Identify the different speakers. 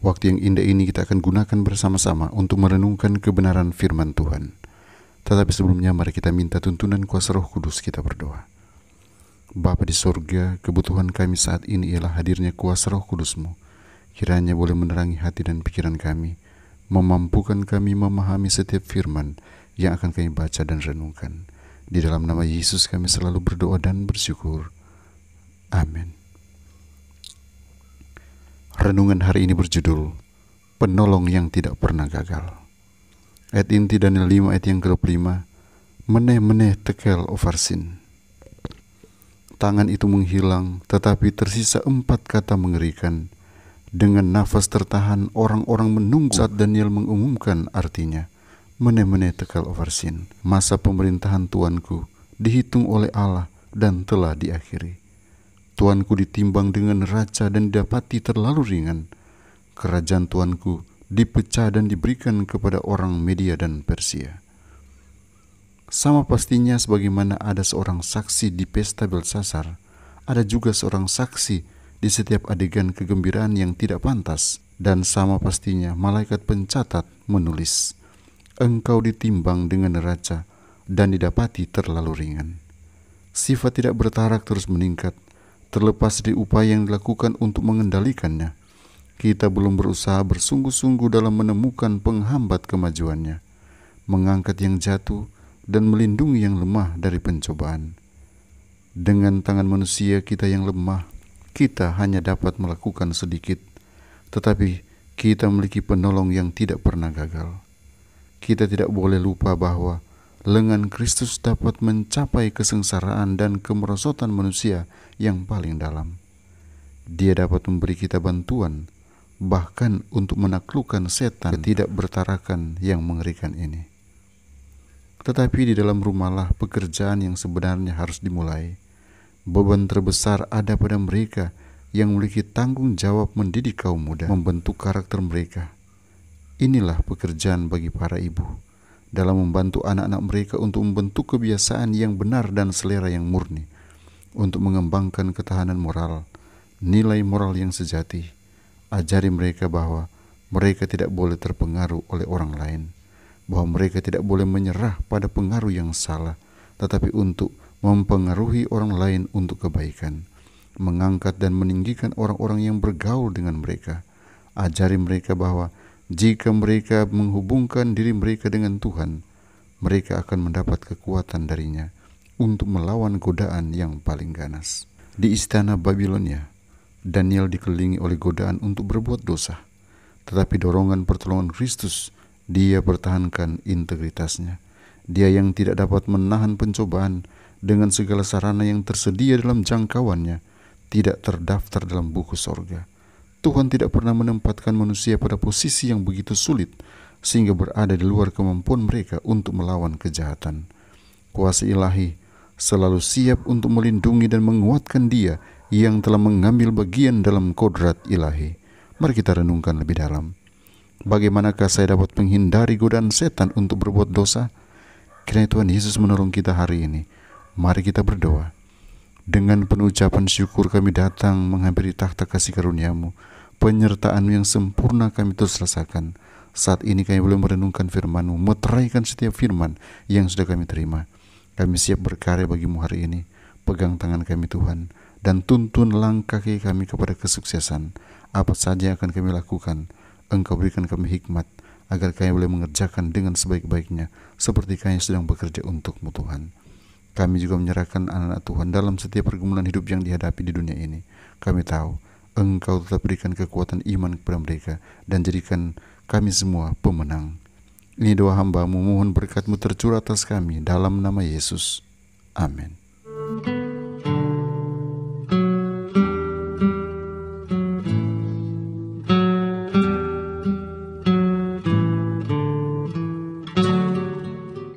Speaker 1: Waktu yang indah ini kita akan gunakan bersama-sama untuk merenungkan kebenaran firman Tuhan. Tetapi sebelumnya mari kita minta tuntunan kuasa roh kudus kita berdoa. Bapa di sorga, kebutuhan kami saat ini ialah hadirnya kuasa roh kudusmu. Kiranya boleh menerangi hati dan pikiran kami, memampukan kami memahami setiap firman yang akan kami baca dan renungkan. Di dalam nama Yesus kami selalu berdoa dan bersyukur. Amin. Renungan hari ini berjudul Penolong yang tidak pernah gagal. Ayat inti Daniel 5 ayat yang ke-5 Meneh-meneh tekel ovarsin. Tangan itu menghilang tetapi tersisa empat kata mengerikan. Dengan nafas tertahan orang-orang menunggu saat Daniel mengumumkan artinya. Meneh-meneh tekel ovarsin. Masa pemerintahan tuanku dihitung oleh Allah dan telah diakhiri. Tuanku ditimbang dengan raja dan didapati terlalu ringan. Kerajaan Tuanku dipecah dan diberikan kepada orang Media dan Persia. Sama pastinya sebagaimana ada seorang saksi di pesta Belsasar, ada juga seorang saksi di setiap adegan kegembiraan yang tidak pantas, dan sama pastinya malaikat pencatat menulis, Engkau ditimbang dengan neraca dan didapati terlalu ringan. Sifat tidak bertarak terus meningkat terlepas dari upaya yang dilakukan untuk mengendalikannya. Kita belum berusaha bersungguh-sungguh dalam menemukan penghambat kemajuannya, mengangkat yang jatuh, dan melindungi yang lemah dari pencobaan. Dengan tangan manusia kita yang lemah, kita hanya dapat melakukan sedikit, tetapi kita memiliki penolong yang tidak pernah gagal. Kita tidak boleh lupa bahwa lengan Kristus dapat mencapai kesengsaraan dan kemerosotan manusia yang paling dalam. Dia dapat memberi kita bantuan, bahkan untuk menaklukkan setan tidak bertarakan yang mengerikan ini. Tetapi di dalam rumahlah pekerjaan yang sebenarnya harus dimulai. Beban terbesar ada pada mereka yang memiliki tanggung jawab mendidik kaum muda, membentuk karakter mereka. Inilah pekerjaan bagi para ibu dalam membantu anak-anak mereka untuk membentuk kebiasaan yang benar dan selera yang murni, untuk mengembangkan ketahanan moral, nilai moral yang sejati. Ajari mereka bahwa mereka tidak boleh terpengaruh oleh orang lain, bahwa mereka tidak boleh menyerah pada pengaruh yang salah, tetapi untuk mempengaruhi orang lain untuk kebaikan, mengangkat dan meninggikan orang-orang yang bergaul dengan mereka. Ajari mereka bahwa jika mereka menghubungkan diri mereka dengan Tuhan, mereka akan mendapat kekuatan darinya untuk melawan godaan yang paling ganas. Di istana Babilonia, Daniel dikelilingi oleh godaan untuk berbuat dosa. Tetapi dorongan pertolongan Kristus, dia pertahankan integritasnya. Dia yang tidak dapat menahan pencobaan dengan segala sarana yang tersedia dalam jangkauannya, tidak terdaftar dalam buku sorga Tuhan tidak pernah menempatkan manusia pada posisi yang begitu sulit sehingga berada di luar kemampuan mereka untuk melawan kejahatan. Kuasa ilahi selalu siap untuk melindungi dan menguatkan dia yang telah mengambil bagian dalam kodrat ilahi. Mari kita renungkan lebih dalam. Bagaimanakah saya dapat menghindari godaan setan untuk berbuat dosa? Kiranya Tuhan Yesus menolong kita hari ini. Mari kita berdoa. Dengan penuh ucapan syukur kami datang menghampiri tahta kasih karuniamu. Penyertaanmu yang sempurna kami terus rasakan. Saat ini kami belum merenungkan firmanmu, meteraikan setiap firman yang sudah kami terima. Kami siap berkarya bagimu hari ini. Pegang tangan kami Tuhan, dan tuntun langkah kami kepada kesuksesan. Apa saja yang akan kami lakukan, Engkau berikan kami hikmat, agar kami boleh mengerjakan dengan sebaik-baiknya, seperti kami sedang bekerja untukmu Tuhan. Kami juga menyerahkan anak-anak Tuhan dalam setiap pergumulan hidup yang dihadapi di dunia ini. Kami tahu Engkau tetap berikan kekuatan iman kepada mereka dan jadikan kami semua pemenang. Ini doa hambamu, mohon berkatmu tercurah atas kami dalam nama Yesus. Amin.